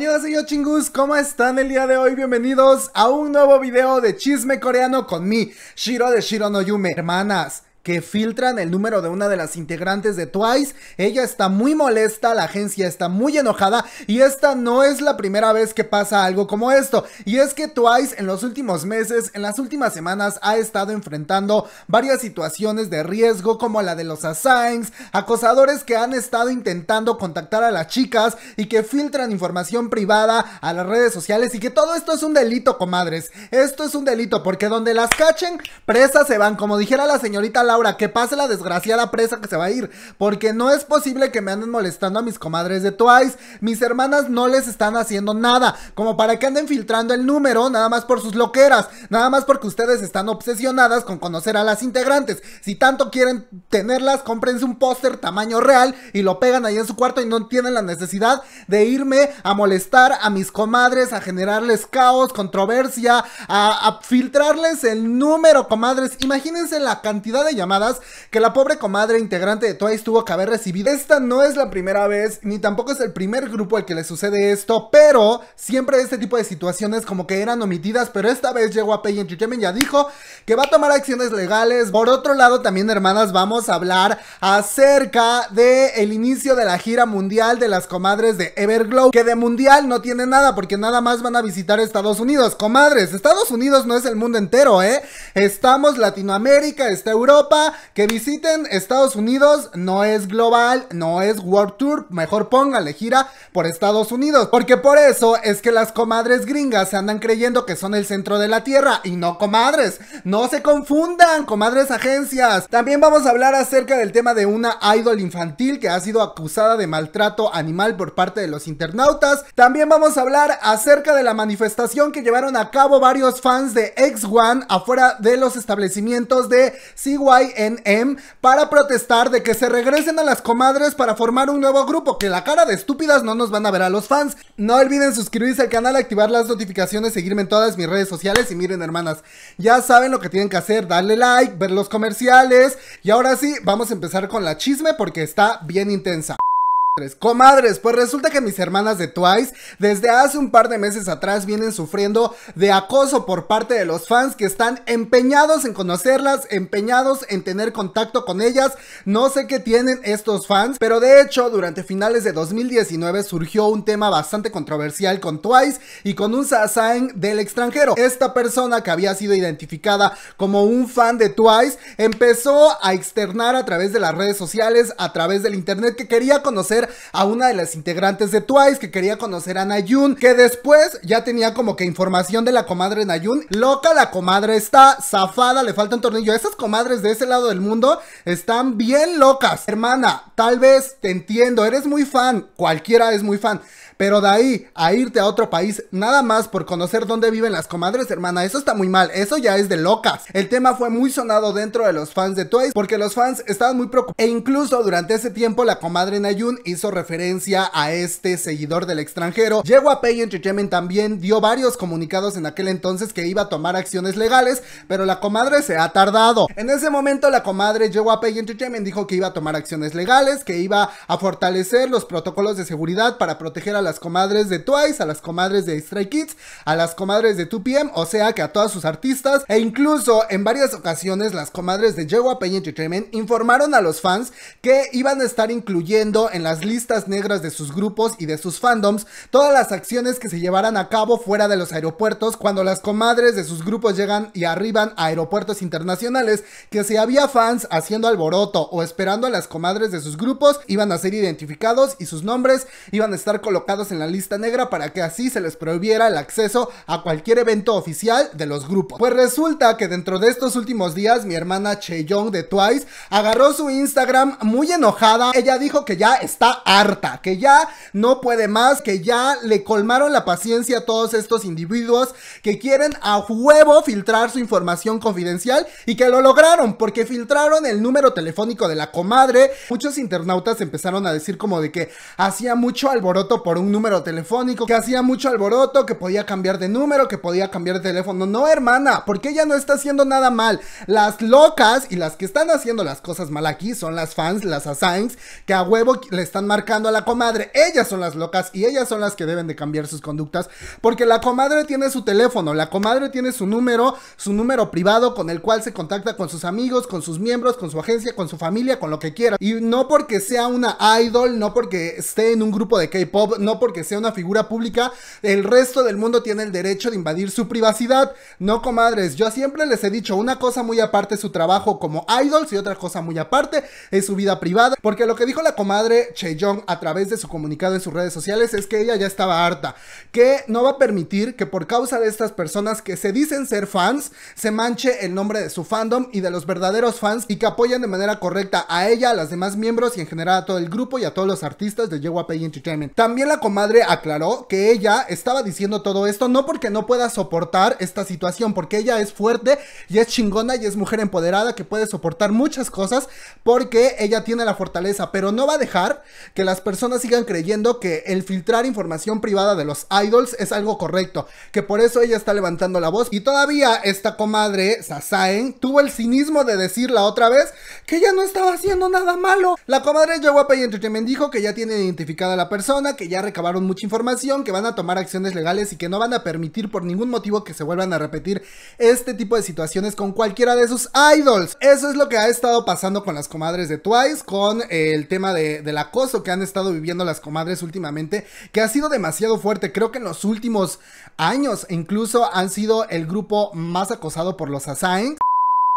yo, chingus, ¿cómo están el día de hoy? Bienvenidos a un nuevo video de chisme coreano con mi Shiro de Shiro no Yume. Hermanas, que filtran el número de una de las integrantes de Twice. Ella está muy molesta, la agencia está muy enojada y esta no es la primera vez que pasa algo como esto. Y es que Twice en los últimos meses, en las últimas semanas ha estado enfrentando varias situaciones de riesgo como la de los assigns, acosadores que han estado intentando contactar a las chicas y que filtran información privada a las redes sociales y que todo esto es un delito, comadres. Esto es un delito porque donde las cachen, presas se van, como dijera la señorita Laura, que pase la desgraciada presa que se va a ir, porque no es posible que me anden molestando a mis comadres de Twice, mis hermanas no les están haciendo nada, como para que anden filtrando el número, nada más por sus loqueras, nada más porque ustedes están obsesionadas con conocer a las integrantes, si tanto quieren tenerlas, cómprense un póster tamaño real y lo pegan ahí en su cuarto y no tienen la necesidad de irme a molestar a mis comadres, a generarles caos, controversia, a, filtrarles el número, comadres, imagínense la cantidad de llamadas que la pobre comadre integrante de Twice tuvo que haber recibido. Esta no es la primera vez, ni tampoco es el primer grupo al que le sucede esto, pero siempre este tipo de situaciones como que eran omitidas, pero esta vez llegó a Pay Y ya dijo que va a tomar acciones legales. Por otro lado, también hermanas, vamos a hablar acerca de inicio de la gira mundial de las comadres de Everglow, que de mundial no tiene nada, porque nada más van a visitar Estados Unidos. Comadres, Estados Unidos no es el mundo entero, ¿eh? Estamos Latinoamérica, está Europa, que visiten Estados Unidos, no es global, no es World Tour, mejor póngale gira por Estados Unidos, porque por eso es que las comadres gringas se andan creyendo que son el centro de la tierra y no comadres, no se confundan, comadres agencias. También vamos a hablar acerca del tema de una idol infantil que ha sido acusada de maltrato animal por parte de los internautas. También vamos a hablar acerca de la manifestación que llevaron a cabo varios fans de x one afuera de los establecimientos de CY para protestar de que se regresen a las comadres para formar un nuevo grupo, que la cara de estúpidas no nos van a ver a los fans. No olviden suscribirse al canal, activar las notificaciones, seguirme en todas mis redes sociales y miren hermanas, ya saben lo que tienen que hacer, darle like, ver los comerciales y ahora sí, vamos a empezar con la chisme porque está bien intensa. Comadres, pues resulta que mis hermanas de Twice desde hace un par de meses atrás vienen sufriendo de acoso por parte de los fans que están empeñados en conocerlas, empeñados en tener contacto con ellas. No sé qué tienen estos fans, pero de hecho durante finales de 2019 surgió un tema bastante controversial con Twice y con un Sasaeng del extranjero. Esta persona que había sido identificada como un fan de Twice empezó a externar a través de las redes sociales, a través del internet que quería conocer a una de las integrantes de Twice, que quería conocer a Nayun, que después ya tenía como que información de la comadre Nayun. Loca la comadre está zafada, le falta un tornillo. Esas comadres de ese lado del mundo están bien locas. Hermana, tal vez te entiendo, eres muy fan, cualquiera es muy fan. Pero de ahí a irte a otro país nada más por conocer dónde viven las comadres, hermana, eso está muy mal, eso ya es de locas. El tema fue muy sonado dentro de los fans de Twice porque los fans estaban muy preocupados. E incluso durante ese tiempo la comadre Nayun hizo referencia a este seguidor del extranjero. Llegó a Entertainment también, dio varios comunicados en aquel entonces que iba a tomar acciones legales, pero la comadre se ha tardado. En ese momento la comadre llegó a Pay Entertainment, dijo que iba a tomar acciones legales, que iba a fortalecer los protocolos de seguridad para proteger a las comadres de Twice, a las comadres de Stray Kids, a las comadres de 2PM, o sea que a todas sus artistas, e incluso en varias ocasiones las comadres de JYP Entertainment informaron a los fans que iban a estar incluyendo en las listas negras de sus grupos y de sus fandoms todas las acciones que se llevaran a cabo fuera de los aeropuertos cuando las comadres de sus grupos llegan y arriban a aeropuertos internacionales, que si había fans haciendo alboroto o esperando a las comadres de sus grupos, iban a ser identificados y sus nombres iban a estar colocados en la lista negra para que así se les prohibiera el acceso a cualquier evento oficial de los grupos. Pues resulta que dentro de estos últimos días mi hermana Cheyong de Twice agarró su Instagram muy enojada. Ella dijo que ya está harta, que ya no puede más, que ya le colmaron la paciencia a todos estos individuos que quieren a huevo filtrar su información confidencial y que lo lograron porque filtraron el número telefónico de la comadre. Muchos internautas empezaron a decir como de que hacía mucho alboroto por un un número telefónico que hacía mucho alboroto, que podía cambiar de número, que podía cambiar de teléfono. No, hermana, porque ella no está haciendo nada mal. Las locas y las que están haciendo las cosas mal aquí son las fans, las assigns, que a huevo le están marcando a la comadre. Ellas son las locas y ellas son las que deben de cambiar sus conductas porque la comadre tiene su teléfono, la comadre tiene su número, su número privado con el cual se contacta con sus amigos, con sus miembros, con su agencia, con su familia, con lo que quiera. Y no porque sea una idol, no porque esté en un grupo de K-pop, no porque sea una figura pública, el resto del mundo tiene el derecho de invadir su privacidad. No, comadres, yo siempre les he dicho una cosa muy aparte su trabajo como idols y otra cosa muy aparte es su vida privada, porque lo que dijo la comadre Cheyong a través de su comunicado en sus redes sociales es que ella ya estaba harta, que no va a permitir que por causa de estas personas que se dicen ser fans, se manche el nombre de su fandom y de los verdaderos fans y que Apoyen de manera correcta a ella, a las demás miembros y en general a todo el grupo y a todos los artistas de JYP Entertainment. También la comadre aclaró que ella estaba diciendo todo esto no porque no pueda soportar esta situación, porque ella es fuerte y es chingona y es mujer empoderada que puede soportar muchas cosas porque ella tiene la fortaleza, pero no va a dejar que las personas sigan creyendo que el filtrar información privada de los idols es algo correcto, que por eso ella está levantando la voz y todavía esta comadre Sasaen tuvo el cinismo de decirla otra vez que ella no estaba haciendo nada malo. La comadre llegó y Entertainment dijo que ya tiene identificada a la persona, que ya Acabaron mucha información, que van a tomar acciones legales y que no van a permitir por ningún motivo que se vuelvan a repetir este tipo de situaciones con cualquiera de sus idols. Eso es lo que ha estado pasando con las comadres de Twice, con el tema de, del acoso que han estado viviendo las comadres últimamente, que ha sido demasiado fuerte. Creo que en los últimos años incluso han sido el grupo más acosado por los assassins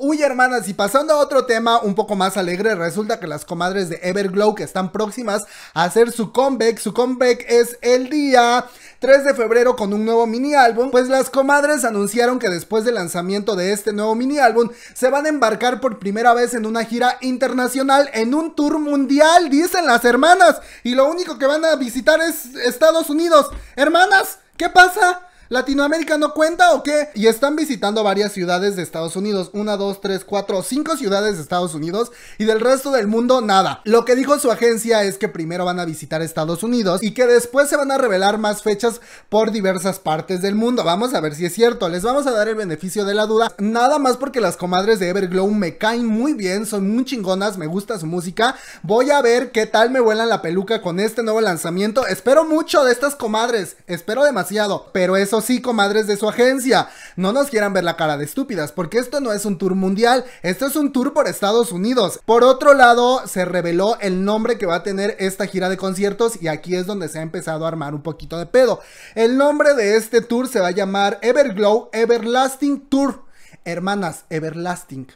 Uy, hermanas, y pasando a otro tema un poco más alegre, resulta que las comadres de Everglow que están próximas a hacer su comeback, su comeback es el día 3 de febrero con un nuevo mini álbum, pues las comadres anunciaron que después del lanzamiento de este nuevo mini álbum se van a embarcar por primera vez en una gira internacional, en un tour mundial, dicen las hermanas, y lo único que van a visitar es Estados Unidos. Hermanas, ¿qué pasa? ¿Latinoamérica no cuenta o qué? Y están visitando varias ciudades de Estados Unidos. Una, dos, tres, cuatro, cinco ciudades de Estados Unidos. Y del resto del mundo, nada. Lo que dijo su agencia es que primero van a visitar Estados Unidos y que después se van a revelar más fechas por diversas partes del mundo. Vamos a ver si es cierto. Les vamos a dar el beneficio de la duda. Nada más porque las comadres de Everglow me caen muy bien. Son muy chingonas. Me gusta su música. Voy a ver qué tal me vuelan la peluca con este nuevo lanzamiento. Espero mucho de estas comadres. Espero demasiado. Pero eso sí, comadres de su agencia, no nos quieran ver la cara de estúpidas, porque esto no es un tour mundial, esto es un tour por Estados Unidos. Por otro lado, se reveló el nombre que va a tener esta gira de conciertos y aquí es donde se ha empezado a armar un poquito de pedo. El nombre de este tour se va a llamar Everglow Everlasting Tour. Hermanas, Everlasting.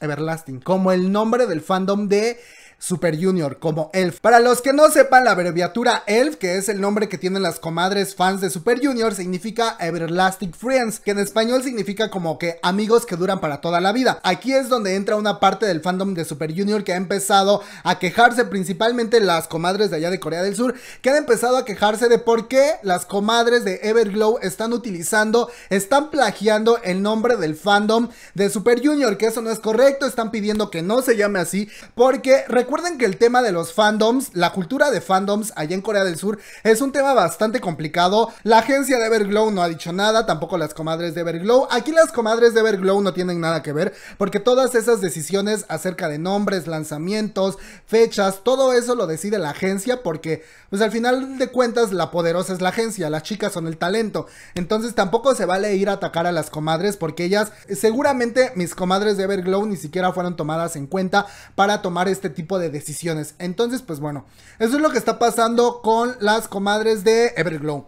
Everlasting, como el nombre del fandom de Super Junior como Elf. Para los que no sepan, la abreviatura Elf, que es el nombre que tienen las comadres fans de Super Junior, significa Everlasting Friends, que en español significa como que amigos que duran para toda la vida. Aquí es donde entra una parte del fandom de Super Junior que ha empezado a quejarse, principalmente las comadres de allá de Corea del Sur, que han empezado a quejarse de por qué las comadres de Everglow están utilizando, están plagiando el nombre del fandom de Super Junior, que eso no es correcto, están pidiendo que no se llame así, porque recuerden que el tema de los fandoms, la cultura de fandoms allá en Corea del Sur es un tema bastante complicado. La agencia de Everglow no ha dicho nada, tampoco las comadres de Everglow. Aquí las comadres de Everglow no tienen nada que ver porque todas esas decisiones acerca de nombres, lanzamientos, fechas, todo eso lo decide la agencia porque pues al final de cuentas la poderosa es la agencia, las chicas son el talento. Entonces tampoco se vale ir a atacar a las comadres porque ellas seguramente mis comadres de Everglow ni siquiera fueron tomadas en cuenta para tomar este tipo de decisiones. Entonces, pues bueno, eso es lo que está pasando con las comadres de Everglow.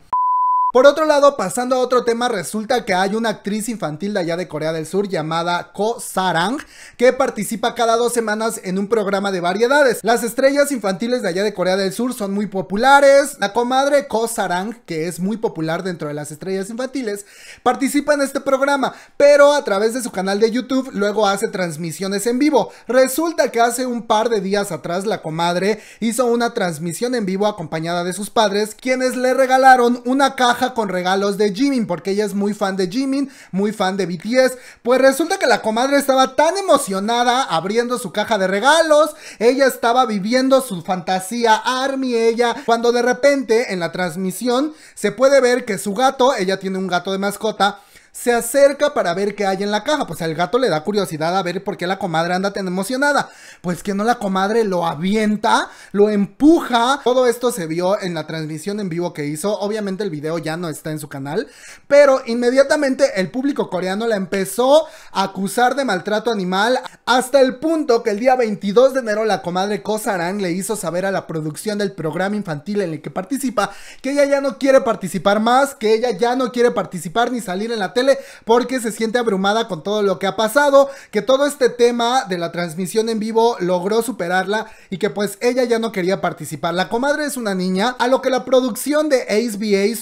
Por otro lado, pasando a otro tema, resulta que hay una actriz infantil de allá de Corea del Sur llamada Ko Sarang que participa cada dos semanas en un programa de variedades. Las estrellas infantiles de allá de Corea del Sur son muy populares. La comadre Ko Sarang, que es muy popular dentro de las estrellas infantiles, participa en este programa, pero a través de su canal de YouTube luego hace transmisiones en vivo. Resulta que hace un par de días atrás la comadre hizo una transmisión en vivo acompañada de sus padres, quienes le regalaron una caja con regalos de Jimin, porque ella es muy fan de Jimin, muy fan de BTS. Pues resulta que la comadre estaba tan emocionada abriendo su caja de regalos, ella estaba viviendo su fantasía Army, ella, cuando de repente en la transmisión se puede ver que su gato, ella tiene un gato de mascota, se acerca para ver qué hay en la caja. Pues al gato le da curiosidad a ver por qué la comadre anda tan emocionada. Pues que no la comadre lo avienta, lo empuja. Todo esto se vio en la transmisión en vivo que hizo. Obviamente el video ya no está en su canal, pero inmediatamente el público coreano la empezó a acusar de maltrato animal hasta el punto que el día 22 de enero la comadre Kosarang le hizo saber a la producción del programa infantil en el que participa que ella ya no quiere participar más, que ella ya no quiere participar ni salir en la tele porque se siente abrumada con todo lo que ha pasado, que todo este tema de la transmisión en vivo logró superarla y que pues ella ya no quería participar. La comadre es una niña, a lo que la producción de Ace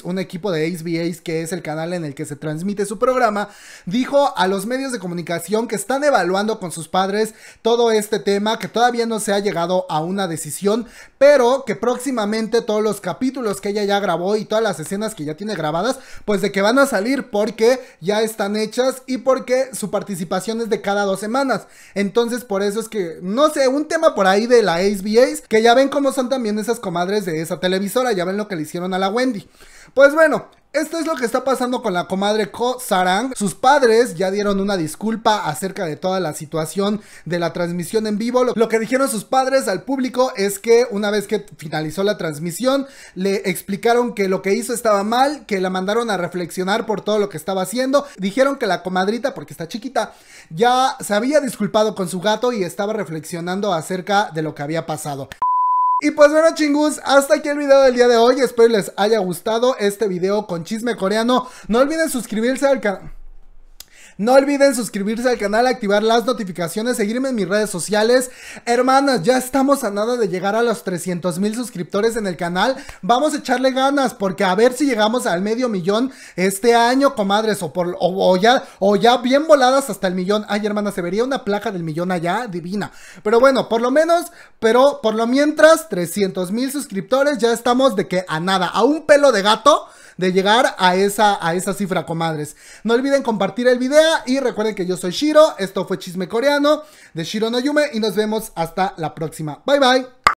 un equipo de Ace que es el canal en el que se transmite su programa, dijo a los medios de comunicación que están evaluando con sus padres todo este tema, que todavía no se ha llegado a una decisión, pero que próximamente todos los capítulos que ella ya grabó y todas las escenas que ya tiene grabadas, pues de que van a salir porque ya están hechas y porque su participación es de cada dos semanas. Entonces, por eso es que, no sé, un tema por ahí de la VAs. que ya ven cómo son también esas comadres de esa televisora, ya ven lo que le hicieron a la Wendy. Pues bueno, esto es lo que está pasando con la comadre Ko Sarang. Sus padres ya dieron una disculpa acerca de toda la situación de la transmisión en vivo. Lo que dijeron sus padres al público es que una vez que finalizó la transmisión, le explicaron que lo que hizo estaba mal, que la mandaron a reflexionar por todo lo que estaba haciendo. Dijeron que la comadrita, porque está chiquita, ya se había disculpado con su gato y estaba reflexionando acerca de lo que había pasado. Y pues bueno chingus, hasta aquí el video del día de hoy, espero les haya gustado este video con chisme coreano, no olviden suscribirse al canal... No olviden suscribirse al canal, activar las notificaciones, seguirme en mis redes sociales. Hermanas, ya estamos a nada de llegar a los 300 mil suscriptores en el canal. Vamos a echarle ganas porque a ver si llegamos al medio millón este año, comadres, o, ya, o ya bien voladas hasta el millón. Ay, hermanas, se vería una placa del millón allá, divina. Pero bueno, por lo menos, pero por lo mientras, 300 mil suscriptores, ya estamos de que a nada, a un pelo de gato de llegar a esa, a esa cifra, comadres. No olviden compartir el video y recuerden que yo soy Shiro, esto fue Chisme Coreano de Shiro no Yume y nos vemos hasta la próxima. Bye bye.